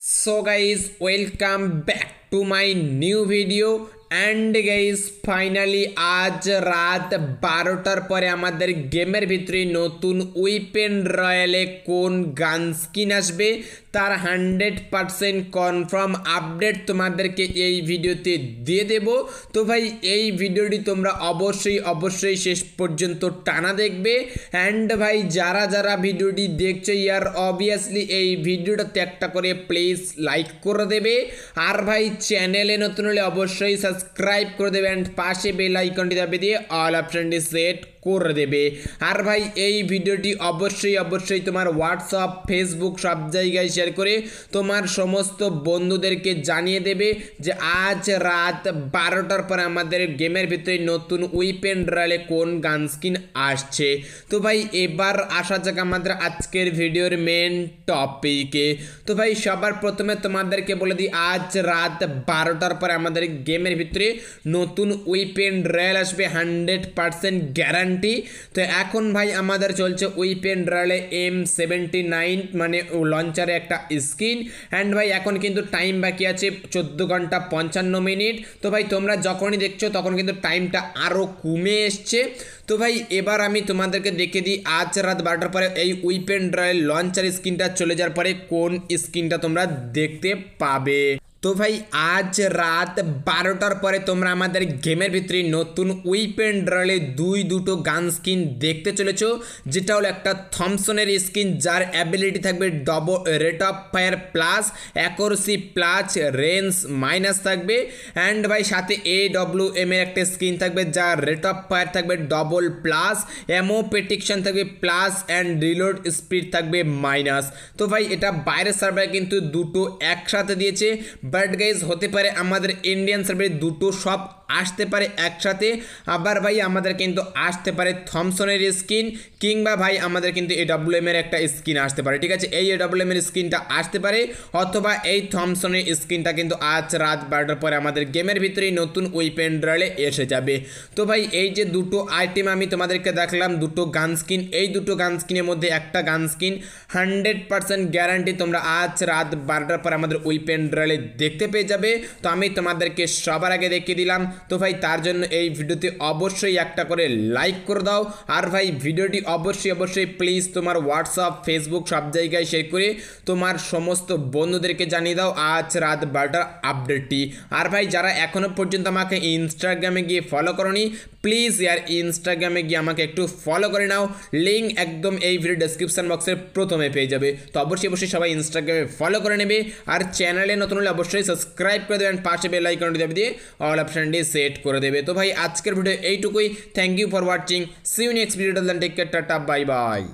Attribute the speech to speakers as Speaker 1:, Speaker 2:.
Speaker 1: so guys welcome back to my new video and guys finally আজ রাত বারোটার পরে আমাদের গেমের ভিতরে নতুন উইপেন রয়্যালে কোন গান স্কিন আসবে তার হান্ড্রেড পারসেন্ট কনফার্ম আপডেট তোমাদেরকে এই ভিডিওতে দিয়ে দেব তো ভাই এই ভিডিওটি তোমরা অবশ্যই অবশ্যই শেষ পর্যন্ত টানা দেখবে অ্যান্ড ভাই যারা যারা ভিডিওটি দেখছো ইয়ার অবভিয়াসলি এই ভিডিওটাতে একটা করে প্লিজ লাইক করে দেবে আর ভাই চ্যানেলে নতুন হলে অবশ্যই সাবস্ক্রাইব সাবস্ক্রাইব করে দেবেন পাশে বেল আইকনটি দাবিয়ে দিয়ে অল অপশনটি সেট করে দেবে আর ভাই এই ভিডিওটি অবশ্যই অবশ্যই তোমার হোয়াটসঅ্যাপ ফেসবুক সব জায়গায় শেয়ার করে তোমার সমস্ত বন্ধুদেরকে জানিয়ে দেবে যে আজ রাত বারোটার পর আমাদের গেমের ভিতরে নতুন উইপেন ড্রালে কোন গান স্কিন আসছে তো ভাই এবার আসা যাক আমাদের আজকের ভিডিওর মেন টপিকে তো ভাই সবার প্রথমে তোমাদেরকে বলে দিই আজ রাত বারোটার পর আমাদের গেমের ভিতরে নতুন উইপেন ড্রায়াল আসবে হান্ড্রেড পারসেন্ট গ্যারান্টি অপশানটি তো এখন ভাই আমাদের চলছে উইপেন ড্রালে এম সেভেন্টি নাইন মানে লঞ্চারে একটা স্ক্রিন অ্যান্ড ভাই এখন কিন্তু টাইম বাকি আছে চোদ্দো ঘন্টা পঞ্চান্ন মিনিট তো ভাই তোমরা যখনই দেখছো তখন কিন্তু টাইমটা আরও কমে এসছে তো ভাই এবার আমি তোমাদেরকে দেখে দিই আজ রাত বারোটার পরে এই উইপেন ড্রায়ের লঞ্চার স্ক্রিনটা চলে যাওয়ার পরে কোন স্ক্রিনটা তোমরা দেখতে পাবে তো ভাই আজ রাত বারোটার পরে তোমরা আমাদের গেমের ভিতরে নতুন উইপেন ড্রলে দুই দুটো গান স্কিন দেখতে চলেছ যেটা হলো একটা থমসনের স্কিন যার অ্যাবিলিটি থাকবে double rate of fire plus accuracy plus range minus থাকবে অ্যান্ড ভাই সাথে এ ডব্লিউ এম এর একটা স্কিন থাকবে যার রেট অফ ফায়ার থাকবে ডবল প্লাস অ্যামো পেটিকশন থাকবে প্লাস অ্যান্ড রিলোড স্পিড থাকবে মাইনাস তো ভাই এটা বাইরের সার্ভার কিন্তু দুটো একসাথে দিয়েছে বাট গাইজ হতে পারে আমাদের ইন্ডিয়ান সার্ভিস দুটো সব আসতে পারে একসাথে আবার ভাই আমাদের কিন্তু আসতে পারে থমসনের স্কিন কিংবা ভাই আমাদের কিন্তু এডাব্লিউ এর একটা স্কিন আসতে পারে ঠিক আছে এই এডাব্লিউ এর স্কিনটা আসতে পারে অথবা এই থমসনের স্কিনটা কিন্তু আজ রাত বারোটার পরে আমাদের গেমের ভিতরেই নতুন উইপেন ড্রলে এসে যাবে তো ভাই এই যে দুটো আইটেম আমি তোমাদেরকে দেখলাম দুটো গান স্কিন এই দুটো গান স্কিনের মধ্যে একটা গান স্কিন হান্ড্রেড পার্সেন্ট গ্যারান্টি তোমরা আজ রাত বারোটার পর আমাদের উইপেন ড্রলে দেখতে পেয়ে যাবে তো আমি তোমাদেরকে সবার আগে দেখিয়ে দিলাম তো ভাই তার জন্য এই ভিডিওতে অবশ্যই একটা করে লাইক করে দাও আর ভাই ভিডিওটি অবশ্যই অবশ্যই প্লিজ তোমার হোয়াটসঅ্যাপ ফেসবুক সব জায়গায় শেয়ার করে তোমার সমস্ত বন্ধুদেরকে জানিয়ে দাও আজ রাত বারোটার আপডেটটি আর ভাই যারা এখনও পর্যন্ত আমাকে ইনস্টাগ্রামে গিয়ে ফলো করনি প্লিজ ইয়ার ইনস্টাগ্রামে গিয়ে আমাকে একটু ফলো করে নাও লিঙ্ক একদম এই ভিডিও ডেসক্রিপশান বক্সের প্রথমে পেয়ে যাবে তো অবশ্যই অবশ্যই সবাই ইনস্টাগ্রামে ফলো করে নেবে আর চ্যানেলে নতুন হলে অবশ্যই সাবস্ক্রাইব করে দেবেন পাশে বেল আইকনটি দিয়ে অল অপশানটি সেট করে দেবে তো ভাই আজকের ভিডিও এইটুকুই thank you for watching see you next video take care tata bye by